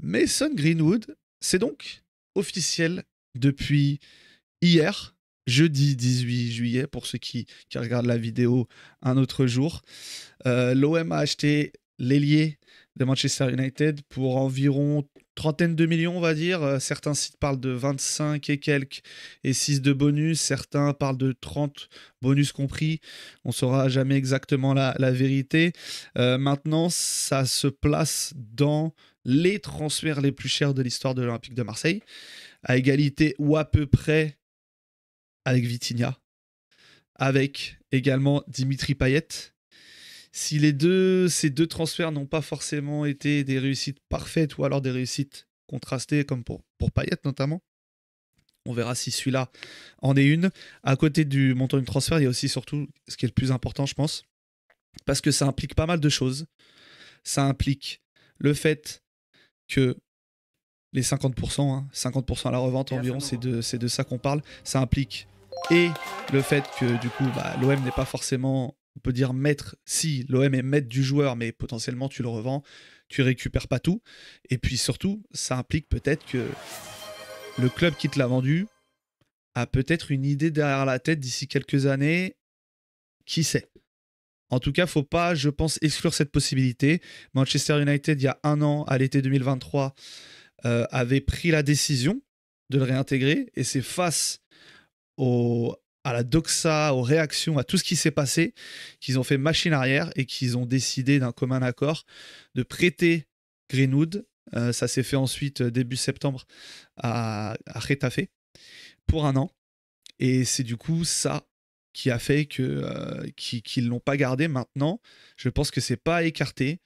Mason Greenwood, c'est donc officiel depuis hier, jeudi 18 juillet, pour ceux qui, regardent la vidéo un autre jour. Euh, L'OM a acheté l'ailier de Manchester United pour environ trentaine de millions, on va dire. Euh, certains sites parlent de 25 et quelques et 6 de bonus. Certains parlent de 30 bonus compris. On ne saura jamais exactement la, vérité. Euh, maintenant, ça se place dans les transferts les plus chers de l'histoire de l'Olympique de Marseille, à égalité ou à peu près avec Vitinha, avec également Dimitri Payet. Si les deux, ces deux transferts n'ont pas forcément été des réussites parfaites ou alors des réussites contrastées, comme pour, pour Payet notamment, on verra si celui-là en est une. À côté du montant du transfert, il y a aussi surtout ce qui est le plus important, je pense, parce que ça implique pas mal de choses. Ça implique le fait que les 50%, 50% hein, à la revente environ, c'est de, de, ça qu'on parle. Ça implique et le fait que du coup, bah, l'OM n'est pas forcément, on peut dire maître, si l'OM est maître du joueur, mais potentiellement tu le revends, tu récupères pas tout. Et puis surtout, ça implique peut-être que le club qui te l'a vendu a peut-être une idée derrière la tête d'ici quelques années, qui sait en tout cas, faut pas, je pense, exclure cette possibilité. Manchester United, il y a un an, à l'été 2023, euh, avait pris la décision de le réintégrer. Et c'est face à la doxa, aux réactions, à tout ce qui s'est passé, qu'ils ont fait machine arrière et qu'ils ont décidé d'un commun accord de prêter Greenwood. Euh, ça s'est fait ensuite euh, début septembre à, à Retafe pour un an. Et c'est du coup ça qui a fait que euh, qu'ils l'ont pas gardé maintenant. Je pense que c'est pas écarté.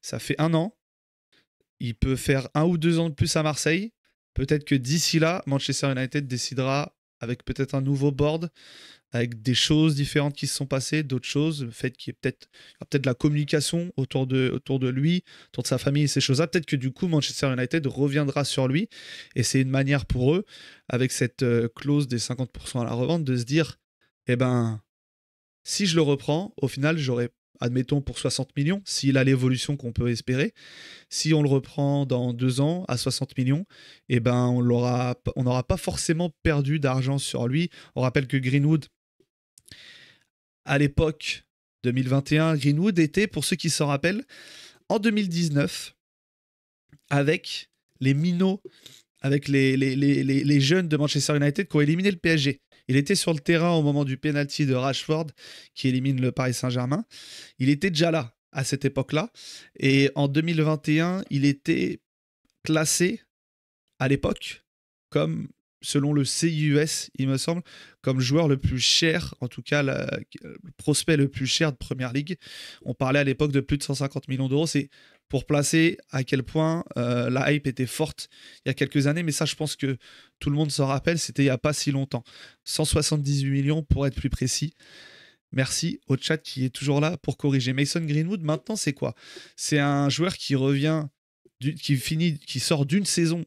Ça fait un an. Il peut faire un ou deux ans de plus à Marseille. Peut-être que d'ici là, Manchester United décidera avec peut-être un nouveau board, avec des choses différentes qui se sont passées, d'autres choses, le fait qu'il y ait peut-être peut être la communication autour de, autour de lui, autour de sa famille ces choses-là. Peut-être que du coup, Manchester United reviendra sur lui. Et c'est une manière pour eux, avec cette euh, clause des 50% à la revente, de se dire eh ben, si je le reprends, au final, j'aurais, admettons, pour 60 millions, s'il a l'évolution qu'on peut espérer, si on le reprend dans deux ans à 60 millions, eh ben, on n'aura pas forcément perdu d'argent sur lui. On rappelle que Greenwood, à l'époque 2021, Greenwood était, pour ceux qui s'en rappellent, en 2019, avec les minots, avec les, les, les, jeunes de Manchester United qui ont éliminé le PSG. Il était sur le terrain au moment du penalty de Rashford qui élimine le Paris Saint-Germain. Il était déjà là à cette époque-là. Et en 2021, il était classé à l'époque comme, selon le CIUS, il me semble, comme joueur le plus cher, en tout cas le prospect le plus cher de Première League. On parlait à l'époque de plus de 150 millions d'euros. C'est pour placer à quel point euh, la hype était forte il y a quelques années, mais ça je pense que tout le monde s'en rappelle, c'était il n'y a pas si longtemps. 178 millions pour être plus précis. Merci au chat qui est toujours là pour corriger. Mason Greenwood, maintenant c'est quoi C'est un joueur qui revient, qui finit, qui sort d'une saison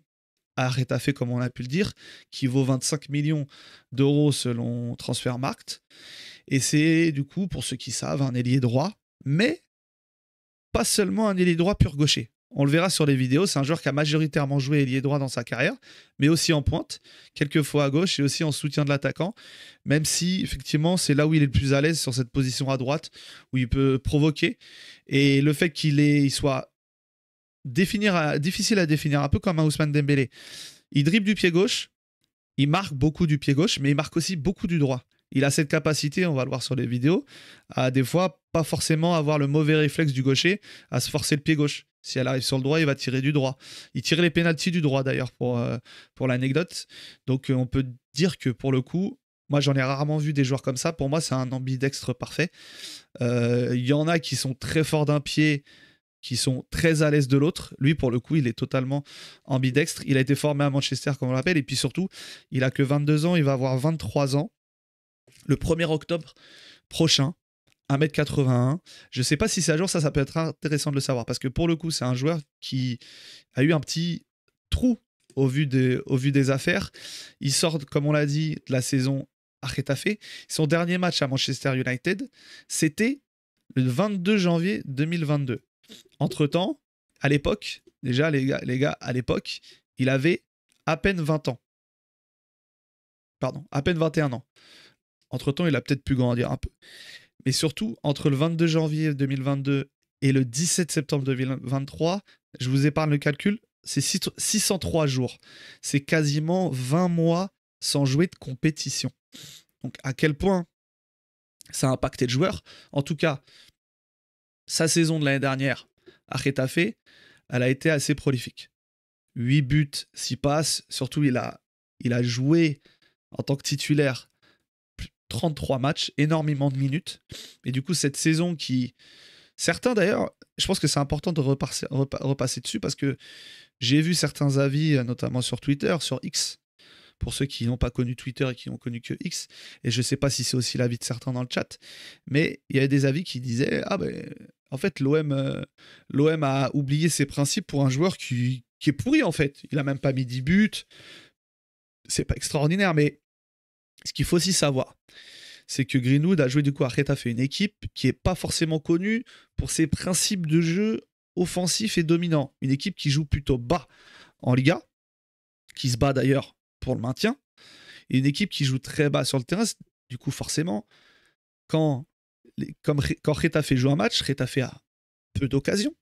à Fait, comme on a pu le dire, qui vaut 25 millions d'euros selon Transfermarkt. Et c'est du coup, pour ceux qui savent, un ailier droit, mais seulement un ailier droit pur gaucher. On le verra sur les vidéos, c'est un joueur qui a majoritairement joué ailier droit dans sa carrière, mais aussi en pointe, quelquefois à gauche et aussi en soutien de l'attaquant, même si effectivement c'est là où il est le plus à l'aise sur cette position à droite, où il peut provoquer. Et le fait qu'il il soit difficile à définir, un peu comme un Ousmane Dembélé, il dribble du pied gauche, il marque beaucoup du pied gauche, mais il marque aussi beaucoup du droit il a cette capacité, on va le voir sur les vidéos, à des fois pas forcément avoir le mauvais réflexe du gaucher, à se forcer le pied gauche. Si elle arrive sur le droit, il va tirer du droit. Il tire les pénalties du droit d'ailleurs pour, euh, pour l'anecdote. Donc euh, on peut dire que pour le coup, moi j'en ai rarement vu des joueurs comme ça. Pour moi, c'est un ambidextre parfait. Euh, il y en a qui sont très forts d'un pied, qui sont très à l'aise de l'autre. Lui, pour le coup, il est totalement ambidextre. Il a été formé à Manchester, comme on l'appelle. Et puis surtout, il a que 22 ans, il va avoir 23 ans le 1er octobre prochain. 1m81. Je ne sais pas si c'est à jour, ça, ça peut être intéressant de le savoir. Parce que pour le coup, c'est un joueur qui a eu un petit trou au vu, des, affaires. Il sort, comme on l'a dit, de la saison à Son dernier match à Manchester United, c'était le 22 janvier 2022. Entre-temps, à l'époque, déjà les gars, les gars à l'époque, il avait à peine 20 ans. Pardon, à peine 21 ans. Entre-temps, il a peut-être pu grandir un peu. Mais surtout, entre le 22 janvier 2022 et le 17 septembre 2023, je vous épargne le calcul, c'est 603 jours. C'est quasiment 20 mois sans jouer de compétition. Donc à quel point ça a impacté le joueur En tout cas, sa saison de l'année dernière à Retafe, elle a été assez prolifique. 8 buts, 6 passes, surtout il a, il a joué en tant que titulaire 33 matchs, énormément de minutes. Et du coup, cette saison qui. Certains d'ailleurs, je pense que c'est important de repasser, dessus parce que j'ai vu certains avis, euh, notamment sur Twitter, sur X, pour ceux qui n'ont pas connu Twitter et qui n'ont connu que X, et je ne sais pas si c'est aussi l'avis de certains dans le chat, mais il y avait des avis qui disaient Ah ben, en fait, l'OM euh, a oublié ses principes pour un joueur qui, qui est pourri en fait. Il n'a même pas mis 10 buts. C'est pas extraordinaire, mais ce qu'il faut aussi savoir, c'est que Greenwood a joué du coup à Retafe, une équipe qui n'est pas forcément connue pour ses principes de jeu offensifs et dominants. Une équipe qui joue plutôt bas en Liga, qui se bat d'ailleurs pour le maintien, et une équipe qui joue très bas sur le terrain. Du coup, forcément, quand, comme, quand Retafe joue un match, Retafe a peu d'occasions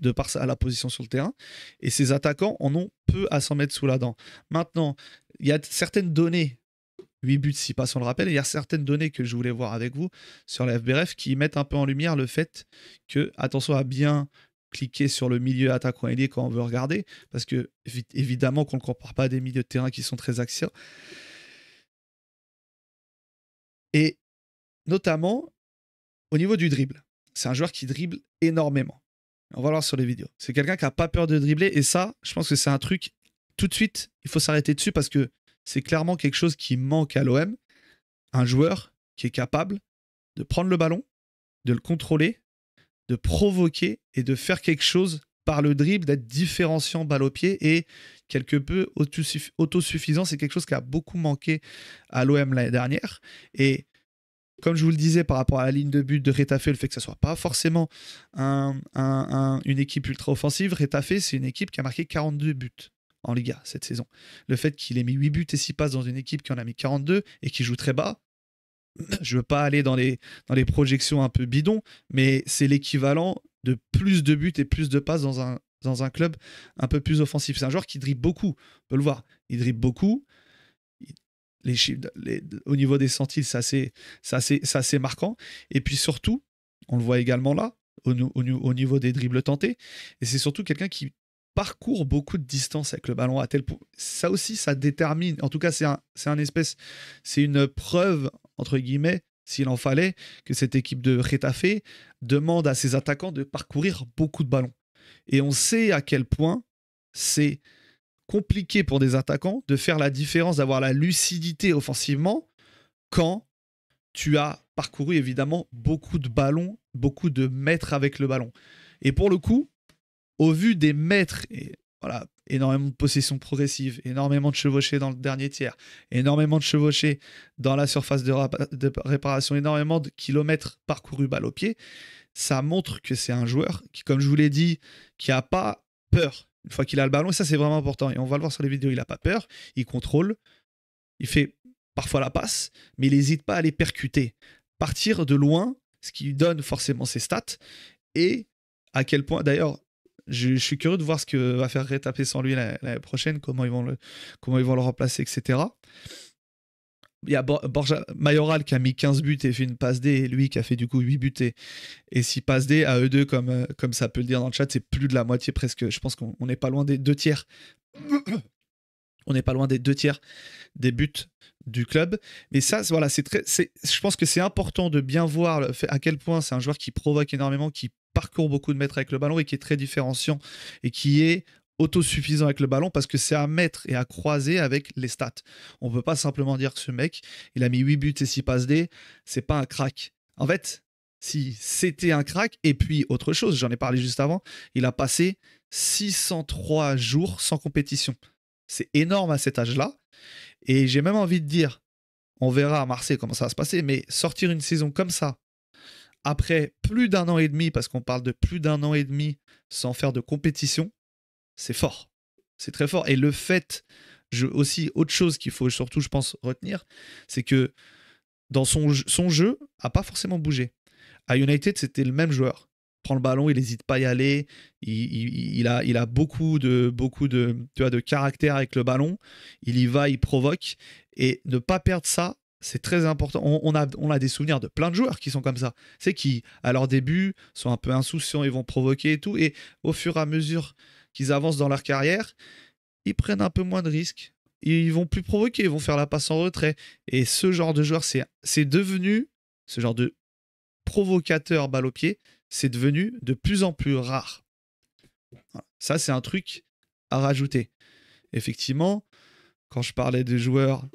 de par à la position sur le terrain, et ses attaquants en ont peu à s'en mettre sous la dent. Maintenant, il y a certaines données 8 buts, 6 passes, on le rappelle. il y a certaines données que je voulais voir avec vous sur la FBRF qui mettent un peu en lumière le fait que, attention à bien cliquer sur le milieu attaquant quand on veut regarder, parce que évidemment qu'on ne compare pas des milieux de terrain qui sont très axés. Et notamment au niveau du dribble. C'est un joueur qui dribble énormément. On va voir sur les vidéos. C'est quelqu'un qui n'a pas peur de dribbler et ça, je pense que c'est un truc tout de suite, il faut s'arrêter dessus parce que c'est clairement quelque chose qui manque à l'OM. Un joueur qui est capable de prendre le ballon, de le contrôler, de provoquer et de faire quelque chose par le dribble, d'être différenciant balle au pied et quelque peu autosuffisant. C'est quelque chose qui a beaucoup manqué à l'OM l'année dernière. Et comme je vous le disais par rapport à la ligne de but de Rétafé, le fait que ne soit pas forcément une équipe ultra offensive, Rétafé, c'est une équipe qui a marqué 42 buts en Liga cette saison. Le fait qu'il ait mis 8 buts et 6 passes dans une équipe qui en a mis 42 et qui joue très bas, je ne veux pas aller dans les, dans les projections un peu bidons, mais c'est l'équivalent de plus de buts et plus de passes dans un, dans un club un peu plus offensif. C'est un joueur qui dribble beaucoup, on peut le voir. Il dribble beaucoup. Les chiffres, au niveau des ça c'est assez, assez, assez marquant. Et puis surtout, on le voit également là, au, au, au niveau des dribbles tentés. Et c'est surtout quelqu'un qui parcourt beaucoup de distance avec le ballon à tel point. Ça aussi, ça détermine. En tout cas, c'est un, espèce, c'est une preuve entre guillemets, s'il en fallait, que cette équipe de Retafé demande à ses attaquants de parcourir beaucoup de ballons. Et on sait à quel point c'est compliqué pour des attaquants de faire la différence, d'avoir la lucidité offensivement quand tu as parcouru évidemment beaucoup de ballons, beaucoup de mètres avec le ballon. Et pour le coup, au vu des mètres, voilà, énormément de possession progressive, énormément de chevauchés dans le dernier tiers, énormément de chevauchés dans la surface de, réparation, énormément de kilomètres parcourus balle au pied, ça montre que c'est un joueur qui, comme je vous l'ai dit, qui n'a pas peur une fois qu'il a le ballon. Et ça, c'est vraiment important. Et on va le voir sur les vidéos, il n'a pas peur, il contrôle, il fait parfois la passe, mais il n'hésite pas à les percuter. Partir de loin, ce qui lui donne forcément ses stats, et à quel point, d'ailleurs, je, suis curieux de voir ce que va faire Retaper sans lui l'année prochaine, comment ils vont le, comment ils vont le remplacer, etc. Il y a Borja Mayoral qui a mis 15 buts et fait une passe D, et lui qui a fait du coup 8 buts et, et 6 passes D. À eux deux, comme, euh, comme ça peut le dire dans le chat, c'est plus de la moitié presque. Je pense qu'on n'est pas loin des deux tiers on n'est pas loin des deux tiers des buts du club. Mais ça, voilà, c'est très, je pense que c'est important de bien voir à quel point c'est un joueur qui provoque énormément, qui parcourt beaucoup de mètres avec le ballon et qui est très différenciant et qui est autosuffisant avec le ballon parce que c'est à mettre et à croiser avec les stats. On ne peut pas simplement dire que ce mec, il a mis 8 buts et 6 passes D, c'est pas un crack. En fait, si c'était un crack, et puis autre chose, j'en ai parlé juste avant, il a passé 603 jours sans compétition. C'est énorme à cet âge-là. Et j'ai même envie de dire, on verra à Marseille comment ça va se passer, mais sortir une saison comme ça, après plus d'un an et demi, parce qu'on parle de plus d'un an et demi sans faire de compétition, c'est fort. C'est très fort. Et le fait, je, aussi, autre chose qu'il faut surtout, je pense, retenir, c'est que dans son, jeu, a pas forcément bougé. À United, c'était le même joueur prend le ballon, il n'hésite pas à y aller. Il, a, il a beaucoup, de, beaucoup de, de caractère avec le ballon. Il y va, il provoque. Et ne pas perdre ça, c'est très important. On, a, on a des souvenirs de plein de joueurs qui sont comme ça. C'est qui, à leur début, sont un peu insouciants, ils vont provoquer et tout. Et au fur et à mesure qu'ils avancent dans leur carrière, ils prennent un peu moins de risques. Ils vont plus provoquer, ils vont faire la passe en retrait. Et ce genre de joueur, c'est devenu, ce genre de provocateur balle au pied, c'est devenu de plus en plus rare. Ça, c'est un truc à rajouter. Effectivement, quand je parlais de joueurs,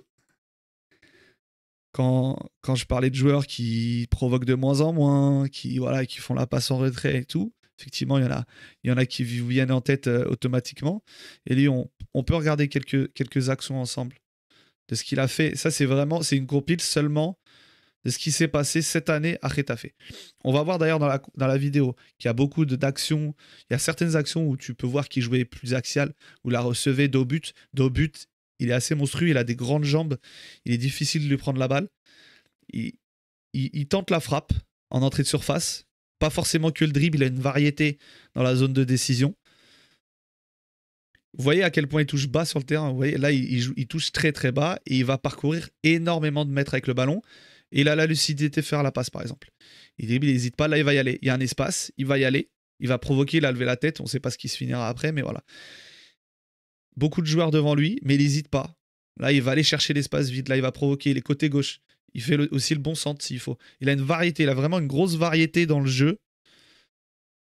quand, quand je parlais de joueurs qui provoquent de moins en moins, qui, voilà, qui font la passe en retrait et tout, effectivement, il y en a, il y en a qui viennent en tête euh, automatiquement. Et lui, on, on, peut regarder quelques, quelques actions ensemble de ce qu'il a fait. Ça, c'est vraiment, c'est une compile seulement ce qui s'est passé cette année à Rétafé. On va voir d'ailleurs dans la, vidéo qu'il y a beaucoup d'actions, il y a certaines actions où tu peux voir qu'il jouait plus axial, où la recevait dos but. Dos but, il est assez monstrueux, il a des grandes jambes, il est difficile de lui prendre la balle. Il, tente la frappe en entrée de surface, pas forcément que le dribble, il a une variété dans la zone de décision. Vous voyez à quel point il touche bas sur le terrain. Vous voyez, là, il, il touche très très bas et il va parcourir énormément de mètres avec le ballon il a la lucidité de faire la passe, par exemple. Il il n'hésite pas, là, il va y aller. Il y a un espace, il va y aller, il va provoquer, il a levé la tête, on ne sait pas ce qui se finira après, mais voilà. Beaucoup de joueurs devant lui, mais il n'hésite pas. Là, il va aller chercher l'espace vide, là, il va provoquer, les côtés gauche. Il fait aussi le bon centre s'il faut. Il a une variété, il a vraiment une grosse variété dans le jeu.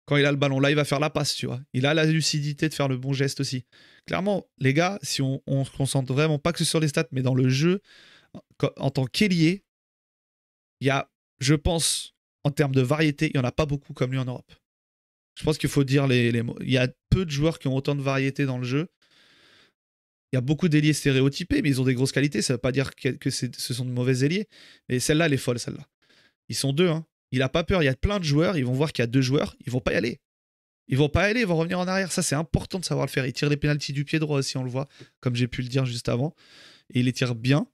Quand il a le ballon, là, il va faire la passe, tu vois. Il a la lucidité de faire le bon geste aussi. Clairement, les gars, si on, on se concentre vraiment pas que sur les stats, mais dans le jeu, en tant qu'ailier, il y a, je pense, en termes de variété, il n'y en a pas beaucoup comme lui en Europe. Je pense qu'il faut dire les, mots. Il y a peu de joueurs qui ont autant de variété dans le jeu. Il y a beaucoup d'ailiers stéréotypés, mais ils ont des grosses qualités. Ça ne veut pas dire que, ce sont de mauvais ailiers. Mais celle-là, elle est folle, celle-là. Ils sont deux. Hein. Il n'a pas peur. Il y a plein de joueurs. Ils vont voir qu'il y a deux joueurs. Ils vont pas y aller. Ils vont pas aller. Ils vont revenir en arrière. Ça, c'est important de savoir le faire. Il tire les pénalties du pied droit aussi, on le voit, comme j'ai pu le dire juste avant. Et il les tire bien.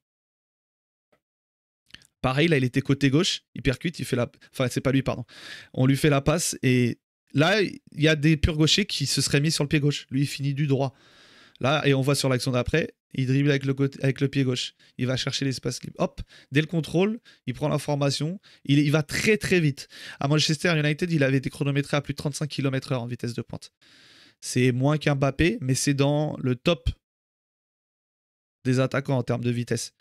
Pareil, là, il était côté gauche, il percute, il fait la. Enfin, c'est pas lui, pardon. On lui fait la passe et là, il y a des purs gauchers qui se seraient mis sur le pied gauche. Lui, il finit du droit. Là, et on voit sur l'action d'après, il dribble avec le, pied gauche. Il va chercher l'espace libre. Hop, dès le contrôle, il prend l'information. Il, il va très très vite. À Manchester United, il avait été chronométré à plus de 35 km/h en vitesse de pointe. C'est moins qu'un Mbappé, mais c'est dans le top des attaquants en termes de vitesse.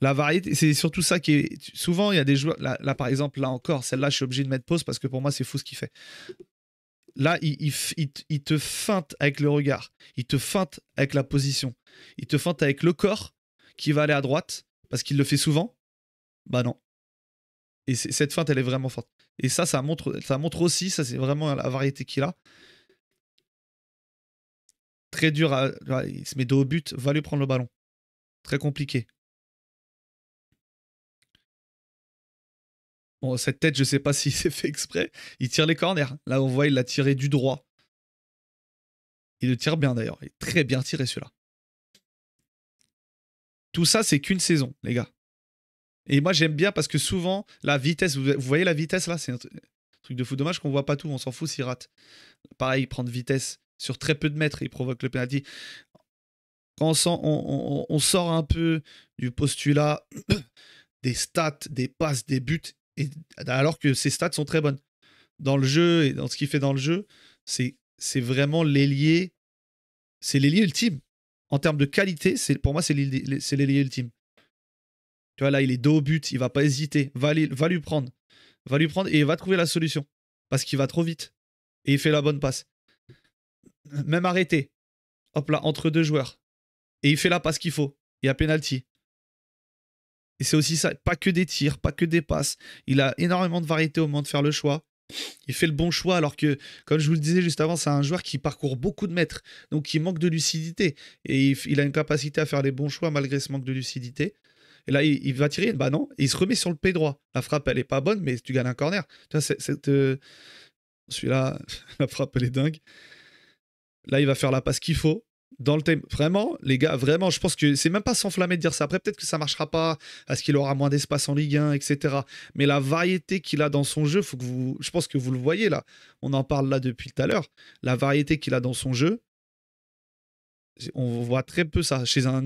La variété, c'est surtout ça qui est. Souvent, il y a des joueurs. Là, par exemple, là encore, celle-là, je suis obligé de mettre pause parce que pour moi, c'est fou ce qu'il fait. Là, il, te feinte avec le regard. Il te feinte avec la position. Il te feinte avec le corps qui va aller à droite parce qu'il le fait souvent. Bah non. Et cette feinte, elle est vraiment forte. Et ça, ça montre, ça montre aussi, ça c'est vraiment la variété qu'il a. Très dur à. Il se met dos au but, va lui prendre le ballon. Très compliqué. cette tête, je sais pas s'il s'est fait exprès, il tire les corners. Là, on voit, il l'a tiré du droit. Il le tire bien d'ailleurs. Il est très bien tiré celui-là. Tout ça, c'est qu'une saison, les gars. Et moi, j'aime bien parce que souvent, la vitesse, vous voyez la vitesse là, c'est un truc de fou. Dommage qu'on voit pas tout, on s'en fout s'il rate. Pareil, prendre vitesse sur très peu de mètres, il provoque le penalty. Quand on sort un peu du postulat des stats, des passes, des buts, alors que ses stats sont très bonnes. Dans le jeu et dans ce qu'il fait dans le jeu, c'est vraiment l'ailier. C'est l'ailier ultime. En termes de qualité, pour moi, c'est l'ailier ultime. Tu vois, là, il est dos au but, il va pas hésiter. Va, va lui prendre. Va lui prendre et il va trouver la solution. Parce qu'il va trop vite. Et il fait la bonne passe. Même arrêté. Hop là, entre deux joueurs. Et il fait la passe qu'il faut. Il y a penalty. Et c'est aussi ça, pas que des tirs, pas que des passes. Il a énormément de variété au moment de faire le choix. Il fait le bon choix alors que, comme je vous le disais juste avant, c'est un joueur qui parcourt beaucoup de mètres, donc il manque de lucidité. Et il a une capacité à faire les bons choix malgré ce manque de lucidité. Et là, il, va tirer, bah non, il se remet sur le pied droit. La frappe, elle est pas bonne, mais tu gagnes un corner. Tu vois, euh, celui-là, la frappe, elle est dingue. Là, il va faire la passe qu'il faut dans le thème. Vraiment, les gars, vraiment, je pense que c'est même pas s'enflammer de dire ça. Après, peut-être que ça marchera pas parce qu'il aura moins d'espace en Ligue 1, etc. Mais la variété qu'il a dans son jeu, faut que vous, je pense que vous le voyez là. On en parle là depuis tout à l'heure. La variété qu'il a dans son jeu, on voit très peu ça chez un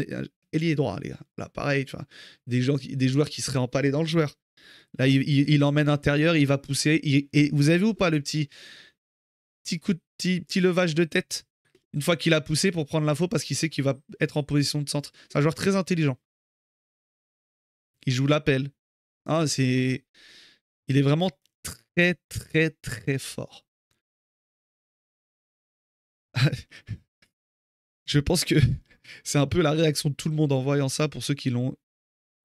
ailier droit, les gars. Là, pareil, tu vois, des, gens, des joueurs qui seraient empalés dans le joueur. Là, il, emmène intérieur, il va pousser. et vous avez vu ou pas le petit, petit coup de, petit, petit levage de tête une fois qu'il a poussé pour prendre l'info parce qu'il sait qu'il va être en position de centre. C'est un joueur très intelligent. Il joue l'appel. Hein, c'est... Il est vraiment très, très, très fort. Je pense que c'est un peu la réaction de tout le monde en voyant ça pour ceux qui l'ont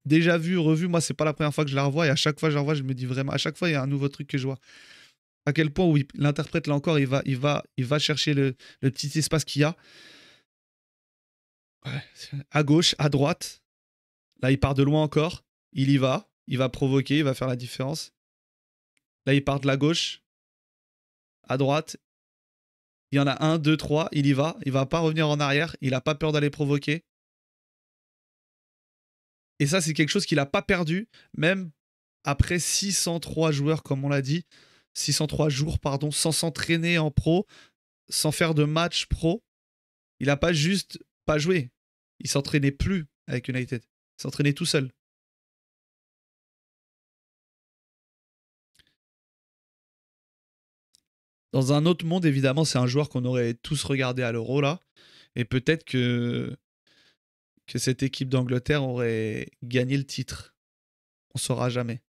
déjà vu, revu. Moi, c'est pas la première fois que je la revois et à chaque fois que je la revois, je me dis vraiment, à chaque fois, il y a un nouveau truc que je vois à quel point oui, l'interprète, là encore, il va, il va, il va chercher le, petit espace qu'il y a. À gauche, à droite. Là, il part de loin encore. Il y va. Il va provoquer, il va faire la différence. Là, il part de la gauche. À droite. Il y en a un, deux, trois. Il y va. Il va pas revenir en arrière. Il n'a pas peur d'aller provoquer. Et ça, c'est quelque chose qu'il n'a pas perdu, même après 603 joueurs, comme on l'a dit. 603 jours pardon, sans s'entraîner en pro, sans faire de match pro. Il n'a pas juste pas joué, il s'entraînait plus avec United, il s'entraînait tout seul. Dans un autre monde, évidemment, c'est un joueur qu'on aurait tous regardé à l'Euro là, et peut-être que que cette équipe d'Angleterre aurait gagné le titre. On saura jamais.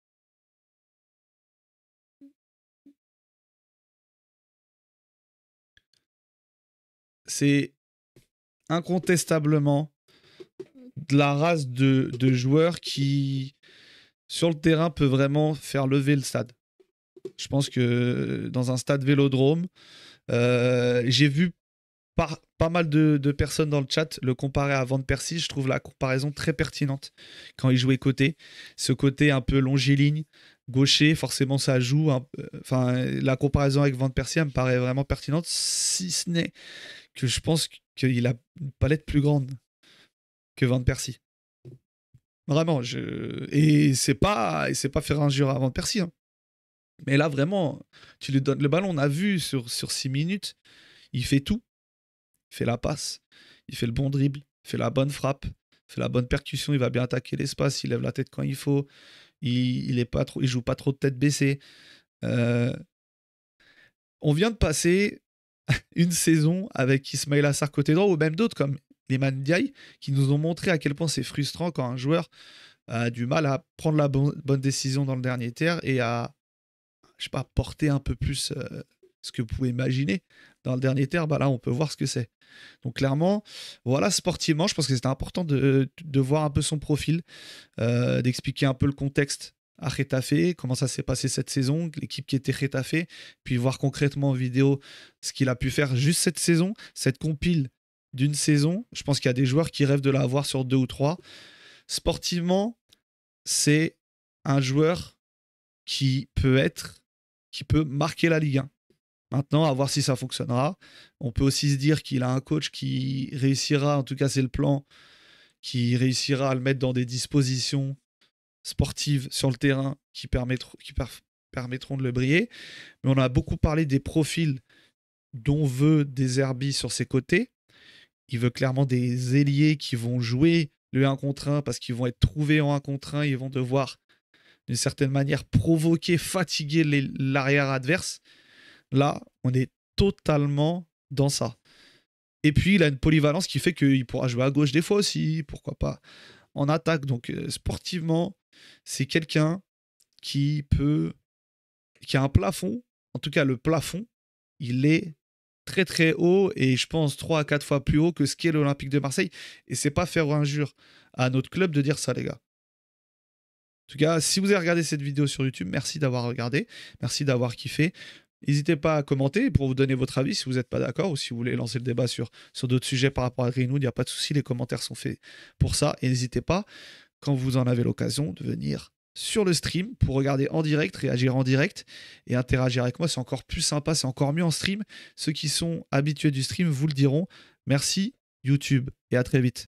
c'est incontestablement de la race de, joueurs qui, sur le terrain, peut vraiment faire lever le stade. Je pense que dans un stade vélodrome, euh, j'ai vu pas mal de, personnes dans le chat le comparer à Van Persie. Je trouve la comparaison très pertinente quand il jouait côté. Ce côté un peu longiligne, gaucher, forcément ça joue. Hein, euh, enfin, la comparaison avec Van Persie elle me paraît vraiment pertinente, si ce n'est que je pense qu'il a une palette plus grande que Van Persie. Vraiment, je... et c'est pas, et c'est pas faire injure à Van Persie. Hein. Mais là, vraiment, tu lui donnes le ballon. On a vu sur, sur 6 minutes, il fait tout. Il fait la passe, il fait le bon dribble, il fait la bonne frappe, il fait la bonne percussion, il va bien attaquer l'espace, il lève la tête quand il faut, il, il, est pas trop, il joue pas trop de tête baissée. Euh, on vient de passer une saison avec Ismail Assar côté droit ou même d'autres comme les Mandiaï qui nous ont montré à quel point c'est frustrant quand un joueur a du mal à prendre la bonne décision dans le dernier tiers et à je sais pas porter un peu plus euh, ce que vous pouvez imaginer dans le dernier tiers bah là on peut voir ce que c'est donc clairement voilà sportivement je pense que c'était important de, voir un peu son profil euh, d'expliquer un peu le contexte à Rétafé, comment ça s'est passé cette saison, l'équipe qui était Rétafé, puis voir concrètement en vidéo ce qu'il a pu faire juste cette saison, cette compile d'une saison. Je pense qu'il y a des joueurs qui rêvent de la voir sur deux ou trois. Sportivement, c'est un joueur qui peut être, qui peut marquer la Ligue 1. Maintenant, à voir si ça fonctionnera. On peut aussi se dire qu'il a un coach qui réussira, en tout cas c'est le plan, qui réussira à le mettre dans des dispositions sportives sur le terrain qui permettront, de le briller. Mais on a beaucoup parlé des profils dont veut des sur ses côtés. Il veut clairement des ailiers qui vont jouer le 1 contre 1 parce qu'ils vont être trouvés en 1 contre 1. Ils vont devoir, d'une certaine manière, provoquer, fatiguer l'arrière adverse. Là, on est totalement dans ça. Et puis, il a une polyvalence qui fait qu'il pourra jouer à gauche des fois aussi, pourquoi pas en attaque. Donc euh, sportivement, c'est quelqu'un qui peut, qui a un plafond. En tout cas, le plafond, il est très très haut et je pense 3 à 4 fois plus haut que ce qu'est l'Olympique de Marseille. Et c'est pas faire injure à notre club de dire ça, les gars. En tout cas, si vous avez regardé cette vidéo sur YouTube, merci d'avoir regardé, merci d'avoir kiffé. N'hésitez pas à commenter pour vous donner votre avis si vous n'êtes pas d'accord ou si vous voulez lancer le débat sur, sur d'autres sujets par rapport à Greenwood, il n'y a pas de souci, les commentaires sont faits pour ça. Et n'hésitez pas, quand vous en avez l'occasion, de venir sur le stream pour regarder en direct, réagir en direct et interagir avec moi. C'est encore plus sympa, c'est encore mieux en stream. Ceux qui sont habitués du stream vous le diront. Merci YouTube et à très vite.